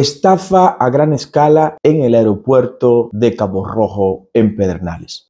estafa a gran escala en el aeropuerto de Cabo Rojo en Pedernales.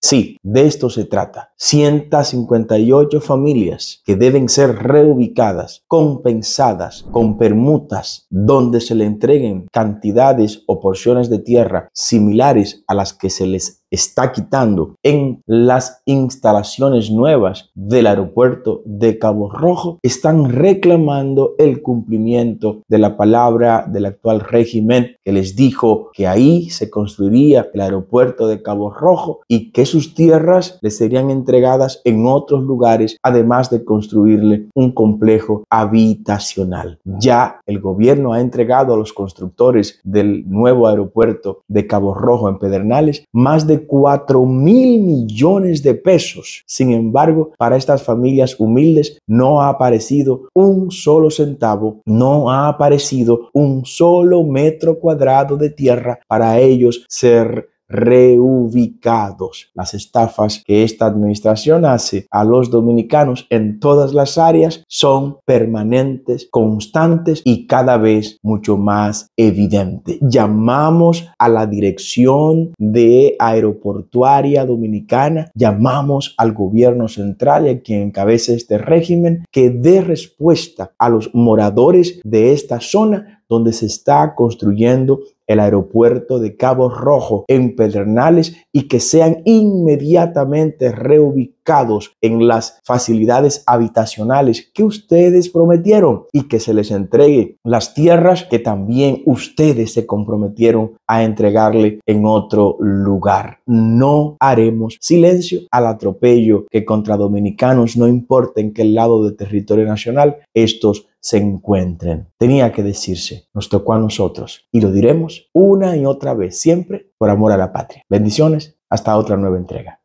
Sí, de esto se trata. 158 familias que deben ser reubicadas, compensadas con permutas donde se le entreguen cantidades o porciones de tierra similares a las que se les está quitando en las instalaciones nuevas del aeropuerto de Cabo Rojo están reclamando el cumplimiento de la palabra del actual régimen que les dijo que ahí se construiría el aeropuerto de Cabo Rojo y que sus tierras les serían entregadas en otros lugares además de construirle un complejo habitacional. Ya el gobierno ha entregado a los constructores del nuevo aeropuerto de Cabo Rojo en Pedernales más de cuatro mil millones de pesos. Sin embargo, para estas familias humildes no ha aparecido un solo centavo, no ha aparecido un solo metro cuadrado de tierra para ellos ser reubicados. Las estafas que esta administración hace a los dominicanos en todas las áreas son permanentes, constantes y cada vez mucho más evidentes. Llamamos a la dirección de aeroportuaria dominicana, llamamos al gobierno central y a quien encabece este régimen que dé respuesta a los moradores de esta zona donde se está construyendo el aeropuerto de Cabo Rojo en Pedernales y que sean inmediatamente reubicados en las facilidades habitacionales que ustedes prometieron y que se les entregue las tierras que también ustedes se comprometieron a entregarle en otro lugar. No haremos silencio al atropello que contra dominicanos, no importa en qué lado de territorio nacional, estos se encuentren. Tenía que decirse, nos tocó a nosotros y lo diremos una y otra vez, siempre por amor a la patria. Bendiciones, hasta otra nueva entrega.